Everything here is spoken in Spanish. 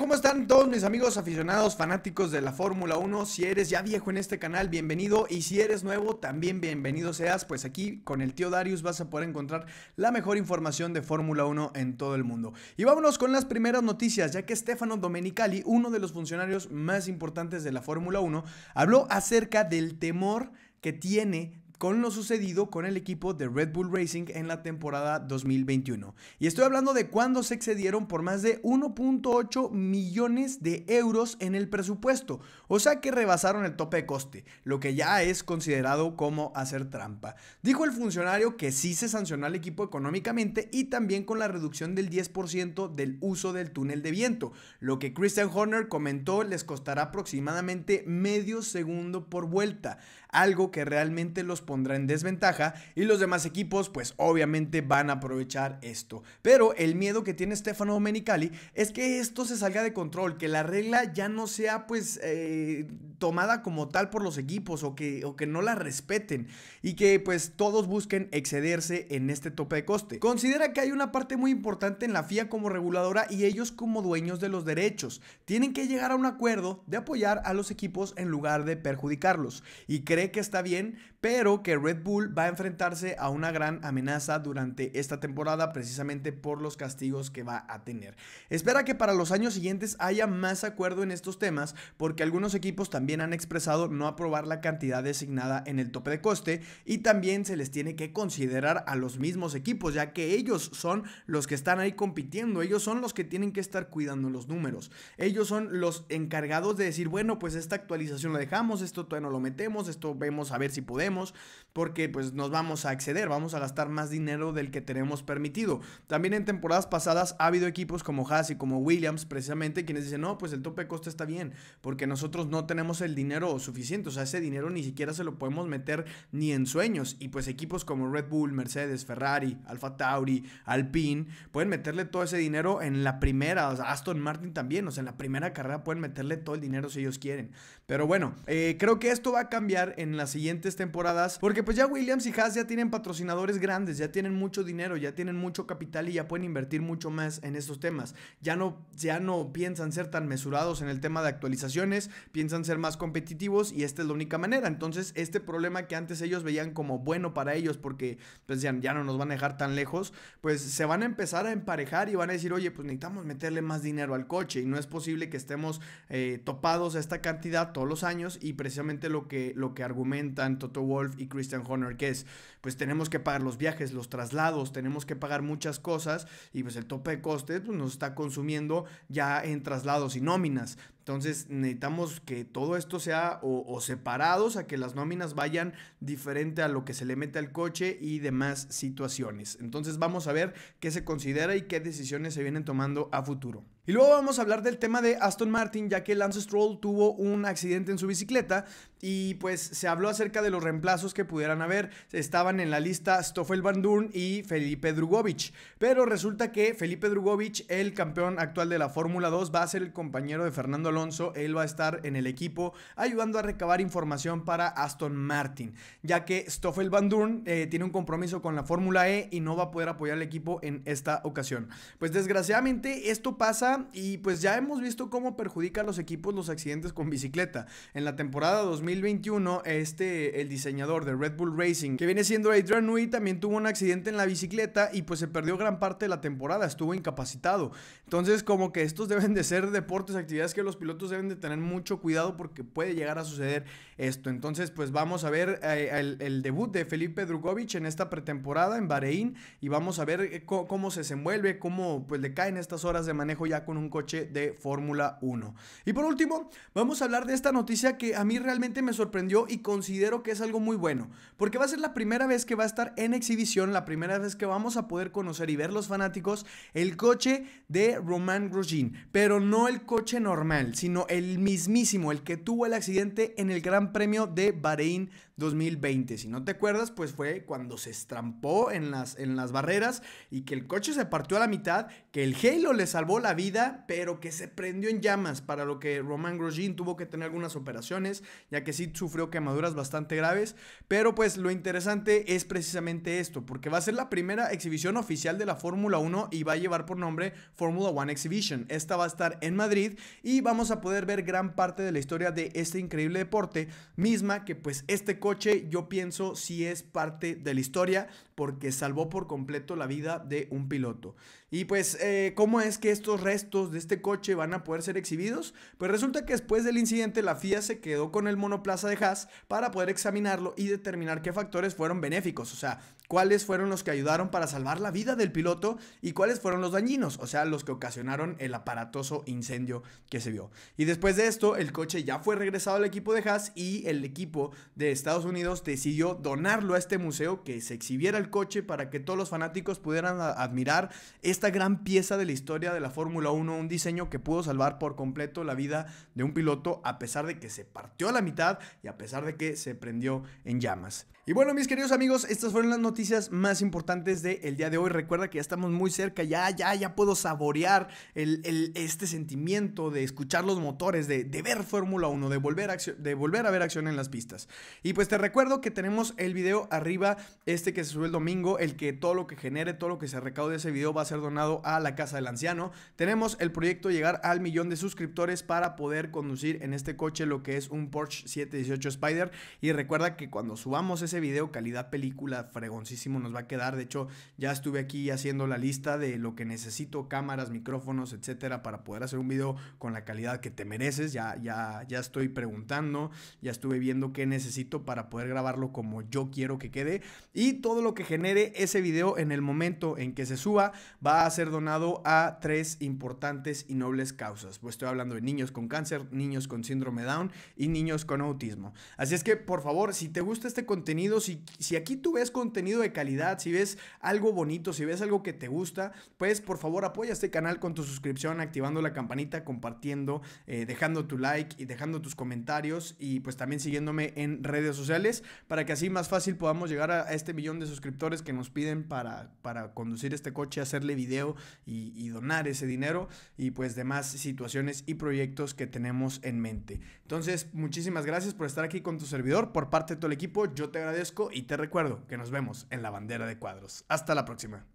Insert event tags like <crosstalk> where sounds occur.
¿Cómo están todos mis amigos aficionados, fanáticos de la Fórmula 1? Si eres ya viejo en este canal, bienvenido. Y si eres nuevo, también bienvenido seas. Pues aquí con el tío Darius vas a poder encontrar la mejor información de Fórmula 1 en todo el mundo. Y vámonos con las primeras noticias, ya que Stefano Domenicali, uno de los funcionarios más importantes de la Fórmula 1, habló acerca del temor que tiene con lo sucedido con el equipo de Red Bull Racing en la temporada 2021. Y estoy hablando de cuando se excedieron por más de 1.8 millones de euros en el presupuesto, o sea que rebasaron el tope de coste, lo que ya es considerado como hacer trampa. Dijo el funcionario que sí se sancionó al equipo económicamente y también con la reducción del 10% del uso del túnel de viento, lo que Christian Horner comentó les costará aproximadamente medio segundo por vuelta algo que realmente los pondrá en desventaja y los demás equipos pues obviamente van a aprovechar esto. Pero el miedo que tiene Stefano Domenicali es que esto se salga de control, que la regla ya no sea pues eh, tomada como tal por los equipos o que, que no la respeten y que pues todos busquen excederse en este tope de coste. Considera que hay una parte muy importante en la FIA como reguladora y ellos como dueños de los derechos. Tienen que llegar a un acuerdo de apoyar a los equipos en lugar de perjudicarlos y que está bien, pero que Red Bull va a enfrentarse a una gran amenaza durante esta temporada precisamente por los castigos que va a tener. Espera que para los años siguientes haya más acuerdo en estos temas porque algunos equipos también han expresado no aprobar la cantidad designada en el tope de coste y también se les tiene que considerar a los mismos equipos ya que ellos son los que están ahí compitiendo, ellos son los que tienen que estar cuidando los números, ellos son los encargados de decir bueno pues esta actualización la dejamos, esto todavía no lo metemos, esto vemos a ver si podemos, porque pues nos vamos a exceder, vamos a gastar más dinero del que tenemos permitido. También en temporadas pasadas ha habido equipos como Haas y como Williams precisamente quienes dicen, no, pues el tope de coste está bien, porque nosotros no tenemos el dinero suficiente, o sea, ese dinero ni siquiera se lo podemos meter ni en sueños. Y pues equipos como Red Bull, Mercedes, Ferrari, Alfa Tauri, Alpine, pueden meterle todo ese dinero en la primera, o sea, Aston Martin también, o sea, en la primera carrera pueden meterle todo el dinero si ellos quieren. Pero bueno, eh, creo que esto va a cambiar en las siguientes temporadas porque pues ya Williams y Haas ya tienen patrocinadores grandes, ya tienen mucho dinero, ya tienen mucho capital y ya pueden invertir mucho más en estos temas. Ya no, ya no piensan ser tan mesurados en el tema de actualizaciones, piensan ser más competitivos y esta es la única manera. Entonces, este problema que antes ellos veían como bueno para ellos porque pues ya, no nos van a dejar tan lejos, pues se van a empezar a emparejar y van a decir, oye, pues necesitamos meterle más dinero al coche y no es posible que estemos eh, topados a esta cantidad los años y precisamente lo que, lo que argumentan Toto Wolf y Christian Horner, que es, pues tenemos que pagar los viajes, los traslados, tenemos que pagar muchas cosas y pues el tope de coste pues, nos está consumiendo ya en traslados y nóminas. Entonces necesitamos que todo esto sea o, separados a que las nóminas vayan diferente a lo que se le mete al coche y demás situaciones. Entonces vamos a ver qué se considera y qué decisiones se vienen tomando a futuro. Y luego vamos a hablar del tema de Aston Martin, ya que Lance Stroll tuvo un accidente en su bicicleta y pues se habló acerca de los reemplazos que pudieran haber. Estaban en la lista Stoffel Van Dorn y Felipe Drugovic, pero resulta que Felipe Drugovic, el campeón actual de la Fórmula 2, va a ser el compañero de Fernando Alonso, él va a estar en el equipo ayudando a recabar información para Aston Martin, ya que Stoffel Van Dorn eh, tiene un compromiso con la Fórmula E y no va a poder apoyar al equipo en esta ocasión. Pues desgraciadamente esto pasa y pues ya hemos visto cómo perjudican a los equipos los accidentes con bicicleta. En la temporada 2021, este, el diseñador de Red Bull Racing, que viene siendo Adrian Nui, también tuvo un accidente en la bicicleta y pues se perdió gran parte de la temporada, estuvo incapacitado. Entonces, como que estos <laughs> deben de ser deportes, actividades que los pilotos deben de tener mucho cuidado porque puede llegar a suceder esto. Entonces, pues vamos a ver eh, el, debut de Felipe Drugovic en esta pretemporada en Bahrein y vamos a ver eh, cómo, se desenvuelve, cómo pues le caen estas horas de manejo ya con un coche de Fórmula 1. Y por último, vamos a hablar de esta noticia que a mí realmente me sorprendió y considero que es algo muy bueno, porque va a ser la primera vez que va a estar en exhibición, la primera vez que vamos a poder conocer y ver los fanáticos el coche de Romain Grosjean, pero no el coche normal, sino el mismísimo, el que tuvo el accidente en el Gran Premio de Bahrein 2020. Si no te acuerdas, pues fue cuando se estrampó en las, en las barreras y que el coche se partió a la mitad, que el Halo le salvó la vida pero que se prendió en llamas, para lo que Román Grosjean tuvo que tener algunas operaciones, ya que sí sufrió quemaduras bastante graves. Pero pues lo interesante es precisamente esto, porque va a ser la primera exhibición oficial de la Fórmula 1 y va a llevar por nombre Fórmula 1 Exhibition. Esta va a estar en Madrid y vamos a poder ver gran parte de la historia de este increíble deporte, misma que pues este coche yo pienso si es parte de la historia porque salvó por completo la vida de un piloto. Y pues, eh, ¿cómo es que estos restos de este coche van a poder ser exhibidos? Pues resulta que después del incidente la FIA se quedó con el monoplaza de Haas para poder examinarlo y determinar qué factores fueron benéficos, o sea, cuáles fueron los que ayudaron para salvar la vida del piloto y cuáles fueron los dañinos, o sea, los que ocasionaron el aparatoso incendio que se vio. Y después de esto, el coche ya fue regresado al equipo de Haas y el equipo de Estados Unidos decidió donarlo a este museo que se exhibiera el coche para que todos los fanáticos pudieran admirar esta gran pieza de la historia de la Fórmula 1, un diseño que pudo salvar por completo la vida de un piloto a pesar de que se partió a la mitad y a pesar de que se prendió en llamas. Y bueno, mis queridos amigos, estas fueron las noticias más importantes del el día de hoy. Recuerda que ya estamos muy cerca, ya, ya, ya puedo saborear el, este sentimiento de escuchar los motores, de, ver Fórmula 1, de volver, a de volver a ver acción en las pistas. Y pues te recuerdo que tenemos el video arriba, este que se sube domingo el que todo lo que genere, todo lo que se recaude ese video va a ser donado a la Casa del Anciano. Tenemos el proyecto de llegar al millón de suscriptores para poder conducir en este coche lo que es un Porsche 718 Spider. Y recuerda que cuando subamos ese video, calidad película, fregoncísimo nos va a quedar. De hecho, ya estuve aquí haciendo la lista de lo que necesito, cámaras, micrófonos, etcétera, para poder hacer un video con la calidad que te mereces. Ya, ya, ya estoy preguntando, ya estuve viendo qué necesito para poder grabarlo como yo quiero que quede. Y todo lo que genere ese video en el momento en que se suba va a ser donado a tres importantes y nobles causas. Pues estoy hablando de niños con cáncer, niños con síndrome Down y niños con autismo. Así es que, por favor, si te gusta este contenido, si, si aquí tú ves contenido de calidad, si ves algo bonito, si ves algo que te gusta, pues por favor apoya este canal con tu suscripción, activando la campanita, compartiendo, eh, dejando tu like y dejando tus comentarios y pues también siguiéndome en redes sociales para que así más fácil podamos llegar a, a este millón de suscriptores que nos piden para, conducir este coche, hacerle video y donar ese dinero y pues demás situaciones y proyectos que tenemos en mente. Entonces, muchísimas gracias por estar aquí con tu servidor. Por parte de todo el equipo, yo te agradezco y te recuerdo que nos vemos en la bandera de cuadros. Hasta la próxima.